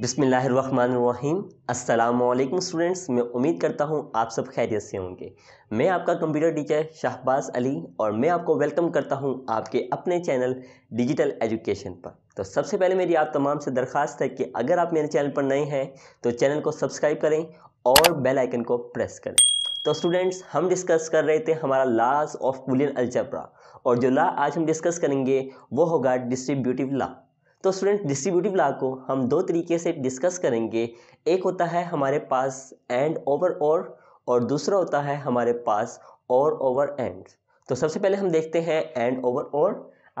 बिसमीम अल्लाम स्टूडेंट्स मैं उम्मीद करता हूँ आप सब खैरियत से होंगे मैं आपका कंप्यूटर टीचर शाहबाज अली और मैं आपको वेलकम करता हूँ आपके अपने चैनल डिजिटल एजुकेशन पर तो सबसे पहले मेरी आप तमाम से दरख्वास्त है कि अगर आप मेरे चैनल पर नए हैं तो चैनल को सब्सक्राइब करें और बेल आइकन को प्रेस करें तो स्टूडेंट्स हम डिस्कस कर रहे थे हमारा लाज ऑफ बुलियन अलजबरा और जो ला आज हम डिस्कस करेंगे वो होगा डिस्ट्रीब्यूटिव ला तो स्टूडेंट डिस्ट्रीब्यूटिव लॉ को हम दो तरीके से डिस्कस करेंगे एक होता है हमारे पास एंड ओवर और और दूसरा होता है हमारे पास और ओवर एंड तो सबसे पहले हम देखते हैं एंड ओवर और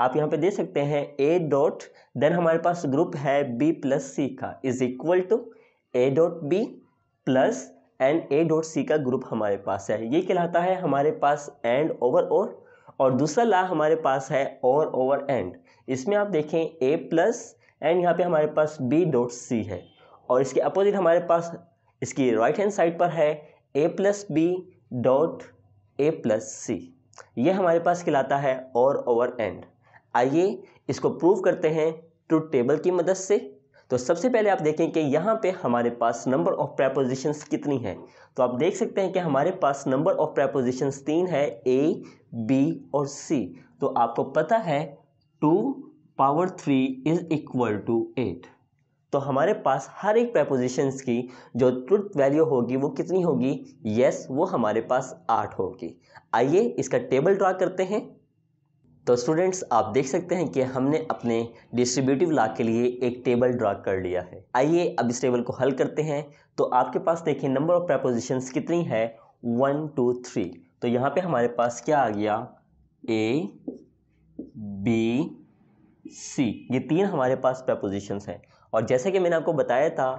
आप यहाँ पे देख सकते हैं ए डॉट देन हमारे पास ग्रुप है बी प्लस सी का is equal to A dot B plus and A dot C का ग्रुप हमारे पास है ये कहलाता है हमारे पास एंड ओवर और और दूसरा ला हमारे पास है और ओवर एंड इसमें आप देखें ए प्लस एंड यहाँ पे हमारे पास बी डॉट सी है और इसके अपोजिट हमारे पास इसकी राइट हैंड साइड पर है A plus B dot A plus C यह हमारे पास कहलाता है और ओवर एंड आइए इसको प्रूव करते हैं ट्रूथ टेबल की मदद से तो सबसे पहले आप देखें कि यहाँ पे हमारे पास नंबर ऑफ प्रेपोजिशंस कितनी है तो आप देख सकते हैं कि हमारे पास नंबर ऑफ प्रेपोजिशंस तीन है ए बी और सी तो आपको पता है two power three is equal to eight तो हमारे पास हर एक प्रपोजिशंस की जो ट्रुथ वैल्यू होगी वो कितनी होगी यस yes, वो हमारे पास आठ होगी आइए इसका टेबल ड्रा करते हैं तो स्टूडेंट्स आप देख सकते हैं कि हमने अपने डिस्ट्रीब्यूटिव लॉ के लिए एक टेबल ड्रा कर लिया है आइए अब इस टेबल को हल करते हैं तो आपके पास देखिए नंबर ऑफ प्रपोजिशंस कितनी है वन टू थ्री तो यहाँ पे हमारे पास क्या आ गया ए बी सी ये तीन हमारे पास प्रपोजिशंस हैं और जैसे कि मैंने आपको बताया था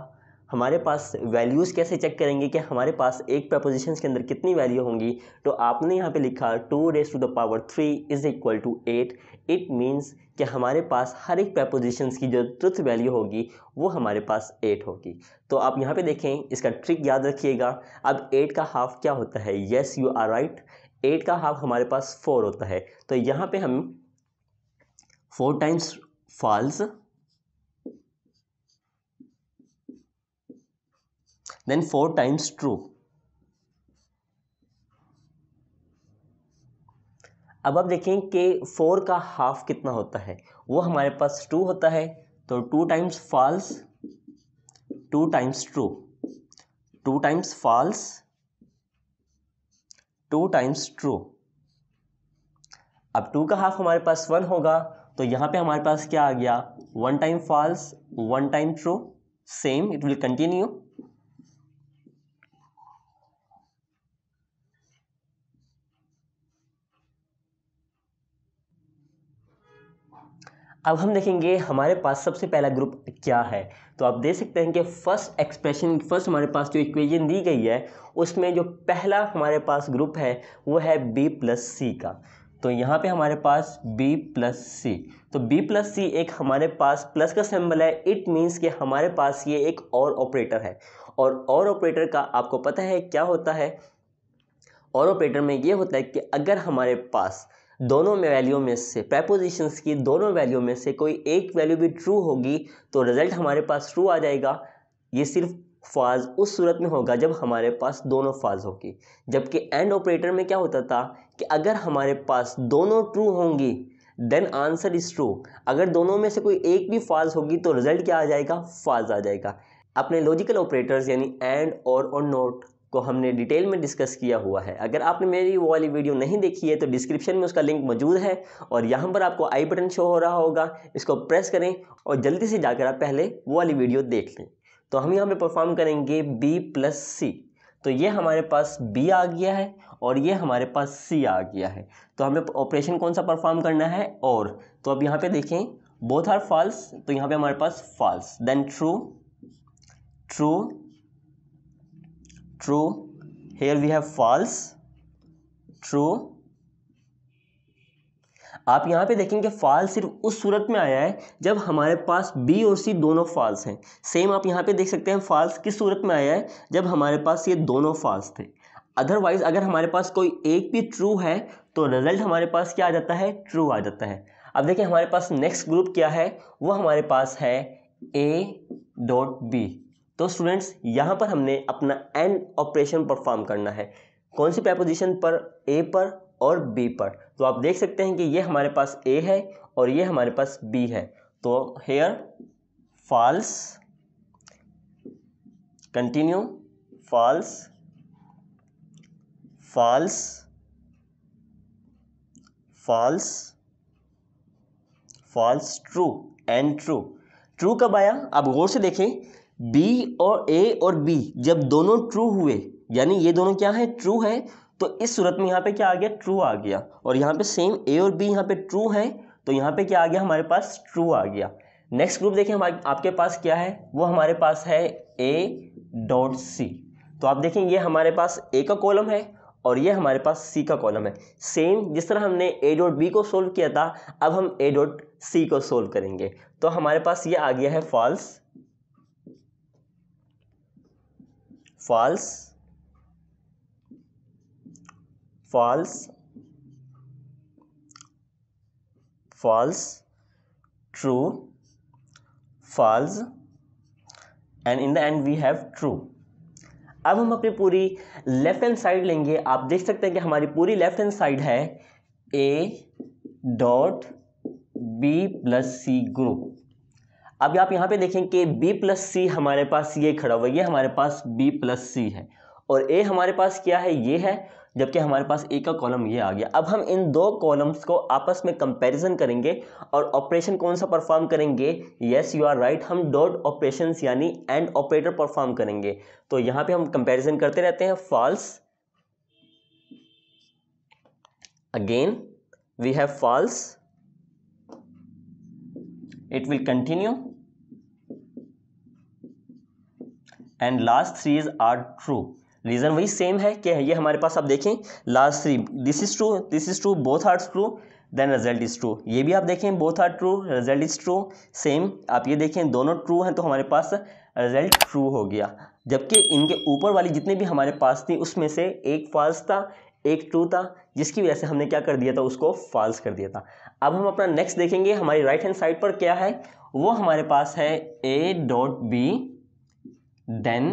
हमारे पास वैल्यूज़ कैसे चेक करेंगे कि हमारे पास एक प्रपोजिशन के अंदर कितनी वैल्यू होंगी तो आपने यहाँ पे लिखा two raise to the power three is equal to eight it means कि हमारे पास हर एक प्रपोजिशन की जो ट्रुथ वैल्यू होगी वो हमारे पास एट होगी तो आप यहाँ पे देखें इसका ट्रिक याद रखिएगा अब एट का हाफ क्या होता है yes you are right eight का हाफ हमारे पास फोर होता है तो यहाँ पर हम four times false then four times true अब आप देखें कि फोर का हाफ कितना होता है वो हमारे पास टू होता है तो two times false two times true two times false two times true अब टू का हाफ हमारे पास वन होगा तो यहाँ पे हमारे पास क्या आ गया one time false one time true same it will continue अब हम देखेंगे हमारे पास सबसे पहला ग्रुप क्या है तो आप देख सकते हैं कि फर्स्ट एक्सप्रेशन फर्स्ट हमारे पास जो इक्वेशन दी गई है उसमें जो पहला हमारे पास ग्रुप है वो है बी प्लस सी का तो यहाँ पे हमारे पास b प्लस सी तो b प्लस सी एक हमारे पास प्लस का सिंबल है इट मीन्स कि हमारे पास ये एक और ऑपरेटर है और और ऑपरेटर का आपको पता है क्या होता है और ऑपरेटर में ये होता है कि अगर हमारे पास दोनों में वैल्यू में से प्रपोजिशंस की दोनों वैल्यू में से कोई एक वैल्यू भी ट्रू होगी तो रिज़ल्ट हमारे पास ट्रू आ जाएगा ये सिर्फ फाज उस सूरत में होगा जब हमारे पास दोनों फाज होगी जबकि एंड ऑपरेटर में क्या होता था कि अगर हमारे पास दोनों ट्रू होंगी देन आंसर इज़ ट्रू अगर दोनों में से कोई एक भी फाज होगी तो रिज़ल्ट क्या आ जाएगा फाज आ जाएगा अपने लॉजिकल ऑपरेटर्स यानी एंड और और नोट को हमने डिटेल में डिस्कस किया हुआ है अगर आपने मेरी वो वाली वीडियो नहीं देखी है तो डिस्क्रिप्शन में उसका लिंक मौजूद है और यहाँ पर आपको आई बटन शो हो रहा होगा इसको प्रेस करें और जल्दी से जाकर आप पहले वो वाली वीडियो देख लें तो हम यहाँ पे परफॉर्म करेंगे बी प्लस सी तो ये हमारे पास बी आ गया है और ये हमारे पास सी आ गया है तो हमें ऑपरेशन कौन सा परफॉर्म करना है और तो अब यहाँ पर देखें बोथ आर फॉल्स तो यहाँ पर हमारे पास false then true true true here we have false true आप यहाँ पे देखेंगे फॉल्स सिर्फ उस सूरत में आया है जब हमारे पास बी और सी दोनों फॉल्स हैं सेम आप यहाँ पे देख सकते हैं फॉल्स किस सूरत में आया है जब हमारे पास ये दोनों फॉल्स थे अदरवाइज अगर हमारे पास कोई एक भी ट्रू है तो रिजल्ट हमारे पास क्या आ जाता है ट्रू आ जाता है अब देखिए हमारे पास नेक्स्ट ग्रुप क्या है वो हमारे पास है ए डॉट बी तो स्टूडेंट्स यहाँ पर हमने अपना एंड ऑपरेशन परफॉर्म करना है कौन सी प्रपोजिशन पर ए पर और बी पर तो आप देख सकते हैं कि ये हमारे पास ए है और ये हमारे पास बी है तो here false continue false false false false true and true true कब आया आप गौर से देखें बी और ए और बी जब दोनों ट्रू हुए यानी ये दोनों क्या है ट्रू है तो इस सूरत में यहाँ पे क्या आ गया ट्रू आ गया और यहाँ पे सेम ए और बी यहाँ पे ट्रू है तो यहाँ पे क्या आ गया हमारे पास ट्रू आ गया नेक्स्ट ग्रुप देखें हमारे आपके पास क्या है वो हमारे पास है ए डॉट सी तो आप देखें ये हमारे पास ए का कॉलम है और ये हमारे पास सी का कॉलम है सेम जिस तरह हमने ए डॉट बी को सोल्व किया था अब हम ए डॉट सी को सोल्व करेंगे तो हमारे पास ये आ गया है false false false false true false and in the end we have true अब हम अपनी पूरी लेफ़्ट हैंड साइड लेंगे आप देख सकते हैं कि हमारी पूरी लेफ़्ट हैंड साइड है A dot B plus C group अब आप यहाँ पे देखें कि बी प्लस सी हमारे पास ये खड़ा हुआ ये हमारे पास बी प्लस सी है और ए हमारे पास क्या है ये है जबकि हमारे पास ए का कॉलम ये आ गया अब हम इन दो कॉलम्स को आपस में कंपैरिजन करेंगे और ऑपरेशन कौन सा परफॉर्म करेंगे येस यू आर राइट हम डॉट ऑपरेशन यानी एंड ऑपरेटर परफॉर्म करेंगे तो यहाँ पे हम कंपैरिजन करते रहते हैं false again we have false it will continue and last three is are true reason वही सेम है कि ये हमारे पास आप देखें last three this is true this is true both are true then result is true ये भी आप देखें both are true result is true same आप ये देखें दोनों ट्रू हैं तो हमारे पास रिजल्ट ट्रू हो गया जबकि इनके ऊपर वाली जितने भी हमारे पास थी उसमें से एक फॉल्स था एक ट्रू था जिसकी वजह से हमने क्या कर दिया था उसको फॉल्स कर दिया था अब हम अपना नेक्स्ट देखेंगे हमारी राइट हैंड साइड पर क्या है वो हमारे पास है A dot B then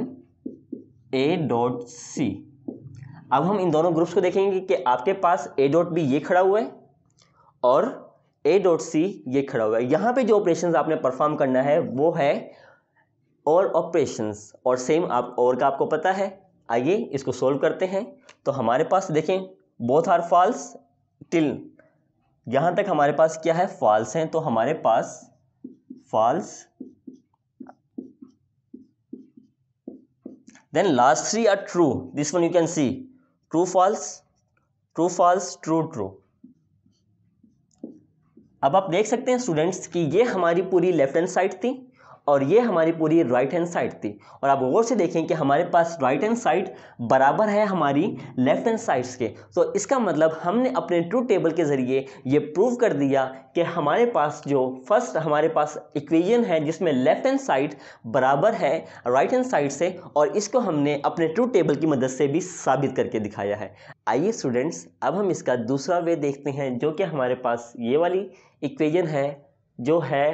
A dot C अब हम इन दोनों ग्रुप्स को देखेंगे कि आपके पास ए डॉट बी ये खड़ा हुआ है और ए डॉट सी ये खड़ा हुआ है यहाँ पे जो ऑपरेशंस आपने परफॉर्म करना है वो है और ऑपरेशंस और सेम आप और का आपको पता है आइए इसको सोल्व करते हैं तो हमारे पास देखें बोथ आर फॉल्स टिल यहाँ तक हमारे पास क्या है फॉल्स हैं तो हमारे पास false then last three are true this one you can see true false true false true true अब आप देख सकते हैं स्टूडेंट्स कि ये हमारी पूरी लेफ्ट हैंड साइड थी और ये हमारी पूरी राइट हैंड साइड थी और आप गौर से देखें कि हमारे पास राइट हैंड साइड बराबर है हमारी लेफ्ट हैंड साइड्स के तो इसका मतलब हमने अपने ट्रू टेबल के ज़रिए ये प्रूव कर दिया कि हमारे पास जो फर्स्ट हमारे पास इक्वेशन है जिसमें लेफ्ट हैंड साइड बराबर है राइट हैंड साइड से और इसको हमने अपने ट्रू टेबल की मदद से भी साबित करके दिखाया है आइए स्टूडेंट्स अब हम इसका दूसरा वे देखते हैं जो कि हमारे पास ये वाली इक्वेजन है जो है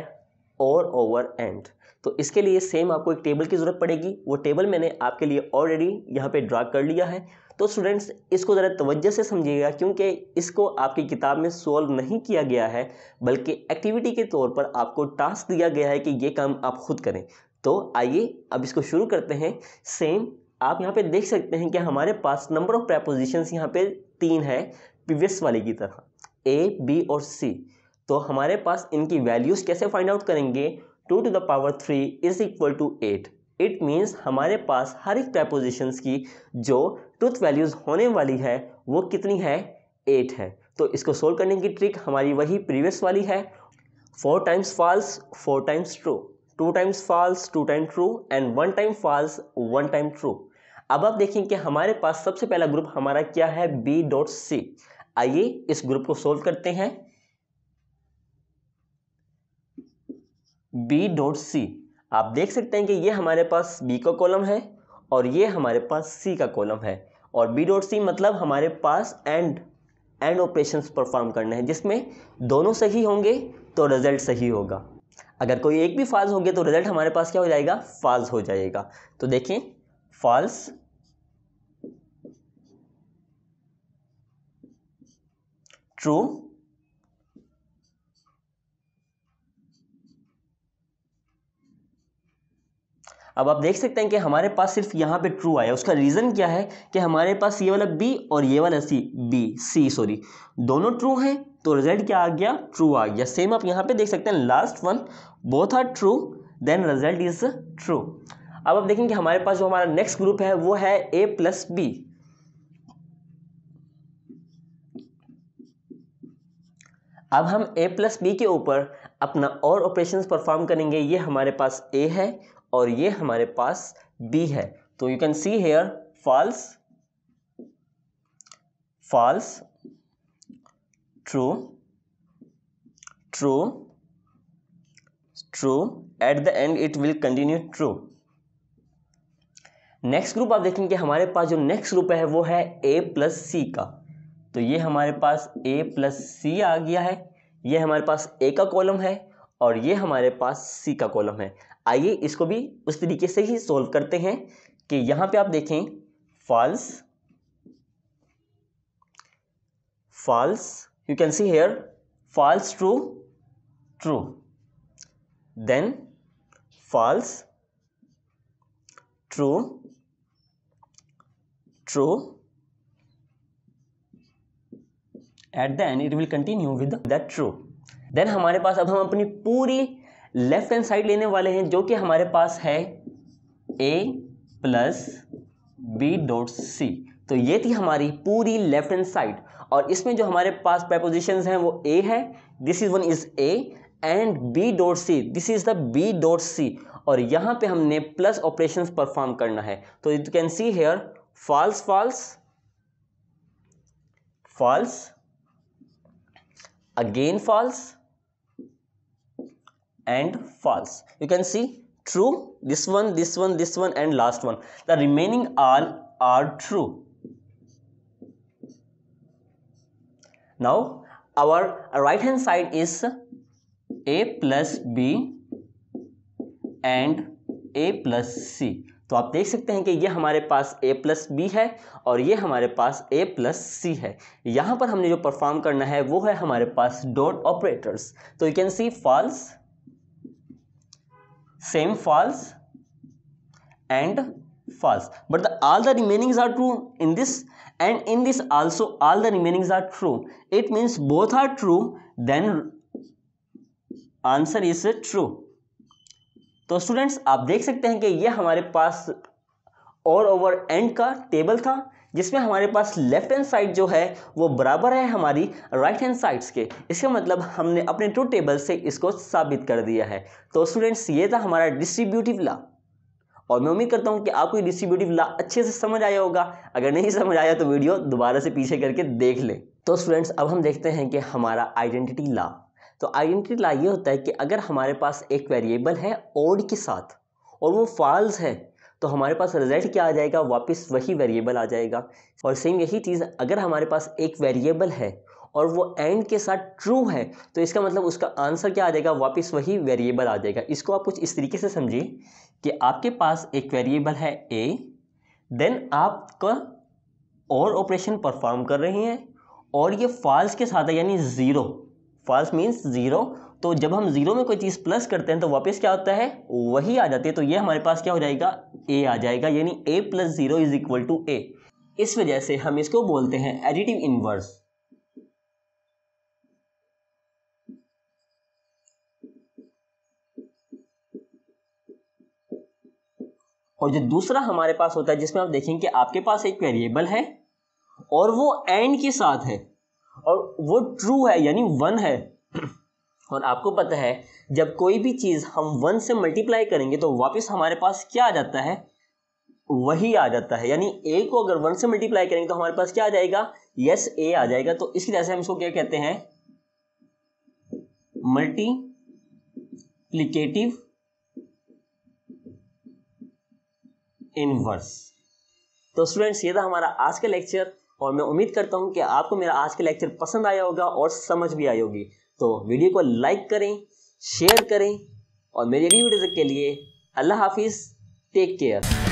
और ओवर एंड तो इसके लिए सेम आपको एक टेबल की ज़रूरत पड़ेगी वो टेबल मैंने आपके लिए ऑलरेडी यहाँ पे ड्रा कर लिया है तो स्टूडेंट्स इसको ज़रा तवज्जो से समझिएगा क्योंकि इसको आपकी किताब में सॉल्व नहीं किया गया है बल्कि एक्टिविटी के तौर पर आपको टास्क दिया गया है कि ये काम आप खुद करें तो आइए अब इसको शुरू करते हैं सेम आप यहाँ पे देख सकते हैं कि हमारे पास नंबर ऑफ़ प्रपोजिशंस यहाँ पे तीन है प्रीवियस वाले की तरह ए बी और सी तो हमारे पास इनकी वैल्यूज़ कैसे फाइंड आउट करेंगे two to the power three is equal to eight it means हमारे पास हर एक प्रपोजिशंस की जो ट्रुथ वैल्यूज़ होने वाली है वो कितनी है एट है तो इसको सोल्व करने की ट्रिक हमारी वही प्रीवियस वाली है four times false four times true two times false two time true and one time false one time true अब आप देखें कि हमारे पास सबसे पहला ग्रुप हमारा क्या है बी डॉट सी आइए इस ग्रुप को सोल्व करते हैं बी डॉट सी आप देख सकते हैं कि ये हमारे पास बी का कॉलम है और ये हमारे पास सी का कॉलम है और बी डॉट सी मतलब हमारे पास एंड एंड ऑपरेशन परफॉर्म करने हैं जिसमें दोनों सही होंगे तो रिज़ल्ट सही होगा अगर कोई एक भी फाल्स हो गया तो रिज़ल्ट हमारे पास क्या हो जाएगा फाल्स हो जाएगा तो देखें फाल्स ट्रू अब आप देख सकते हैं कि हमारे पास सिर्फ यहाँ पे ट्रू आया उसका रीज़न क्या है कि हमारे पास ये वाला बी और ये वाला सी बी सी सॉरी दोनों ट्रू हैं तो रिजल्ट क्या आ गया ट्रू आ गया सेम आप यहाँ पे देख सकते हैं last one both are true then result is true अब आप देखेंगे हमारे पास जो हमारा नेक्स्ट ग्रुप है वो है ए प्लस बी अब हम ए प्लस बी के ऊपर अपना और ऑपरेशन परफॉर्म करेंगे ये हमारे पास ए है और ये हमारे पास बी है तो you can see here false false true true true at the end it will continue true next group आप देखेंगे हमारे पास जो नेक्स्ट ग्रुप है वो है ए प्लस सी का तो ये हमारे पास ए प्लस सी आ गया है ये हमारे पास ए का कॉलम है और ये हमारे पास सी का कॉलम है आइए इसको भी उस तरीके से ही सोल्व करते हैं कि यहां पे आप देखें false false you can see here false true true then false true true at the end it will continue with that true then हमारे पास अब हम अपनी पूरी लेफ्ट हैंड साइड लेने वाले हैं जो कि हमारे पास है A plus B dot C तो ये थी हमारी पूरी लेफ्ट हैंड साइड और इसमें जो हमारे पास प्रपोजिशन हैं वो ए है this is one is A and B dot C this is the B dot C और यहाँ पे हमने प्लस ऑपरेशंस परफॉर्म करना है तो you can see here false false false again false and false you can see true this one this one this one and last one the remaining all are true now our right hand side is a plus b and a plus C तो आप देख सकते हैं कि ये हमारे पास a plus B है और ये हमारे पास a प्लस सी है यहाँ पर हमने जो परफॉर्म करना है वो है हमारे पास डॉट ऑपरेटर्स तो you can see false same false and false but the all the remaining are true in this and in this also all the remainings are true it means both are true then answer is true तो students आप देख सकते हैं कि यह हमारे पास all over and का टेबल था जिसमें हमारे पास लेफ्ट हैंड साइड जो है वो बराबर है हमारी राइट हैंड साइड्स के इसका मतलब हमने अपने टू टेबल से इसको साबित कर दिया है तो स्टूडेंट्स ये था हमारा डिस्ट्रीब्यूटिव लॉ और मैं उम्मीद करता हूँ कि आपको ये डिस्ट्रीब्यूटिव लॉ अच्छे से समझ आया होगा अगर नहीं समझ आया तो वीडियो दोबारा से पीछे करके देख लें तो स्टूडेंट्स अब हम देखते हैं कि हमारा आइडेंटिटी लॉ तो आइडेंटिटी लॉ ये होता है कि अगर हमारे पास एक वेरिएबल है ओड के साथ और वो फॉल्स है तो हमारे पास रिजल्ट क्या आ जाएगा वापस वही वेरिएबल आ जाएगा और सेम यही चीज़ अगर हमारे पास एक वेरिएबल है और वो एंड के साथ ट्रू है तो इसका मतलब उसका आंसर क्या आ जाएगा वापस वही वेरिएबल आ जाएगा इसको आप कुछ इस तरीके से समझिए कि आपके पास एक वेरिएबल है ए देन आपका और ऑपरेशन परफॉर्म कर रहे हैं और ये फॉल्स के साथ है यानी ज़ीरो फॉल्स मीन्स ज़ीरो तो जब हम जीरो में कोई चीज़ प्लस करते हैं तो वापस क्या होता है वही आ जाती है तो ये हमारे पास क्या हो जाएगा ए आ जाएगा यानी A plus zero is equal to A इस वजह से हम इसको बोलते हैं एडिटिव इनवर्स और जो दूसरा हमारे पास होता है जिसमें आप देखेंगे कि आपके पास एक वेरिएबल है और वो एंड के साथ है और वो ट्रू है यानी वन है और आपको पता है जब कोई भी चीज़ हम वन से मल्टीप्लाई करेंगे तो वापस हमारे पास क्या आ जाता है वही आ जाता है यानी ए को अगर वन से मल्टीप्लाई करेंगे तो हमारे पास क्या आ जाएगा यस ए आ जाएगा तो इसकी तरह से हम इसको क्या कहते हैं मल्टीप्लीकेटिव इनवर्स तो स्टूडेंट्स ये था हमारा आज का लेक्चर और मैं उम्मीद करता हूँ कि आपको मेरा आज का लेक्चर पसंद आया होगा और समझ भी आई होगी तो वीडियो को लाइक करें शेयर करें और मेरे अगली वीडियो के लिए अल्लाह हाफिज़ टेक केयर